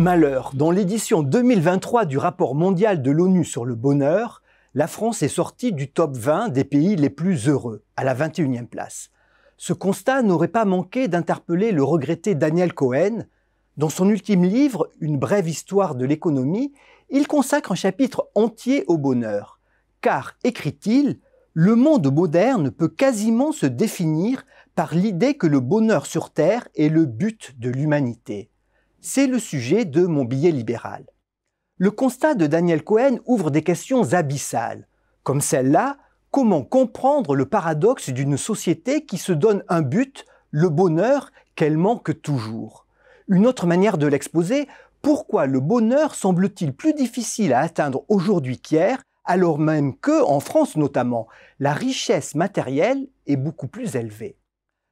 Malheur, dans l'édition 2023 du rapport mondial de l'ONU sur le bonheur, la France est sortie du top 20 des pays les plus heureux, à la 21e place. Ce constat n'aurait pas manqué d'interpeller le regretté Daniel Cohen. Dans son ultime livre, Une brève histoire de l'économie, il consacre un chapitre entier au bonheur. Car, écrit-il, le monde moderne peut quasiment se définir par l'idée que le bonheur sur Terre est le but de l'humanité. C'est le sujet de mon billet libéral. Le constat de Daniel Cohen ouvre des questions abyssales, comme celle-là, comment comprendre le paradoxe d'une société qui se donne un but, le bonheur, qu'elle manque toujours Une autre manière de l'exposer, pourquoi le bonheur semble-t-il plus difficile à atteindre aujourd'hui qu'hier, alors même que, en France notamment, la richesse matérielle est beaucoup plus élevée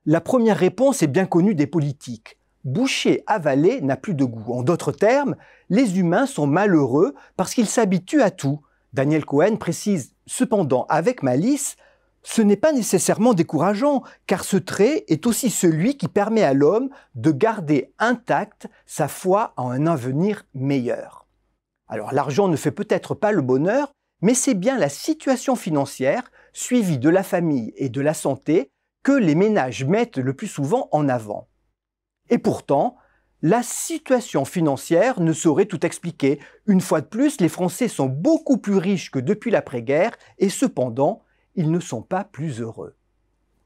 La première réponse est bien connue des politiques boucher avalé n'a plus de goût. En d'autres termes, les humains sont malheureux parce qu'ils s'habituent à tout. Daniel Cohen précise cependant avec malice ce n'est pas nécessairement décourageant, car ce trait est aussi celui qui permet à l'homme de garder intact sa foi en un avenir meilleur. Alors l'argent ne fait peut-être pas le bonheur, mais c'est bien la situation financière, suivie de la famille et de la santé, que les ménages mettent le plus souvent en avant. Et pourtant, la situation financière ne saurait tout expliquer. Une fois de plus, les Français sont beaucoup plus riches que depuis l'après-guerre et cependant, ils ne sont pas plus heureux.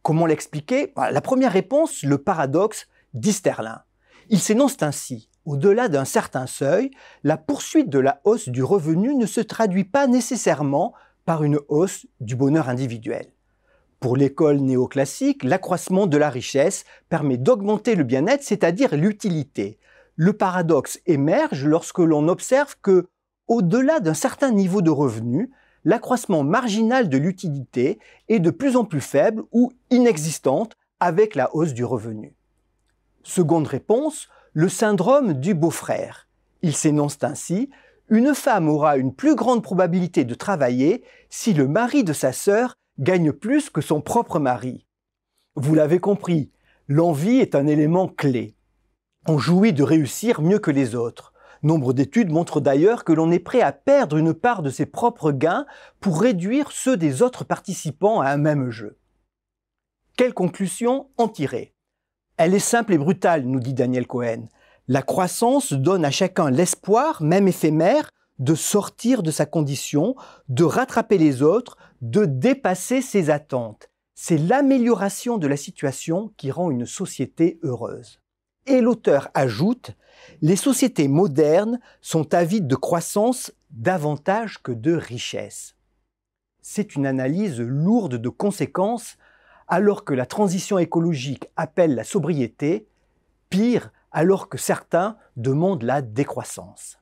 Comment l'expliquer bah, La première réponse, le paradoxe d'Isterlin. Il s'énonce ainsi. Au-delà d'un certain seuil, la poursuite de la hausse du revenu ne se traduit pas nécessairement par une hausse du bonheur individuel. Pour l'école néoclassique, l'accroissement de la richesse permet d'augmenter le bien-être, c'est-à-dire l'utilité. Le paradoxe émerge lorsque l'on observe que, au-delà d'un certain niveau de revenu, l'accroissement marginal de l'utilité est de plus en plus faible ou inexistante avec la hausse du revenu. Seconde réponse, le syndrome du beau-frère. Il s'énonce ainsi, une femme aura une plus grande probabilité de travailler si le mari de sa sœur gagne plus que son propre mari. Vous l'avez compris, l'envie est un élément clé. On jouit de réussir mieux que les autres. Nombre d'études montrent d'ailleurs que l'on est prêt à perdre une part de ses propres gains pour réduire ceux des autres participants à un même jeu. Quelle conclusion en tirer Elle est simple et brutale, nous dit Daniel Cohen. La croissance donne à chacun l'espoir, même éphémère, de sortir de sa condition, de rattraper les autres, de dépasser ses attentes. C'est l'amélioration de la situation qui rend une société heureuse. Et l'auteur ajoute, les sociétés modernes sont avides de croissance davantage que de richesse. C'est une analyse lourde de conséquences alors que la transition écologique appelle la sobriété, pire alors que certains demandent la décroissance.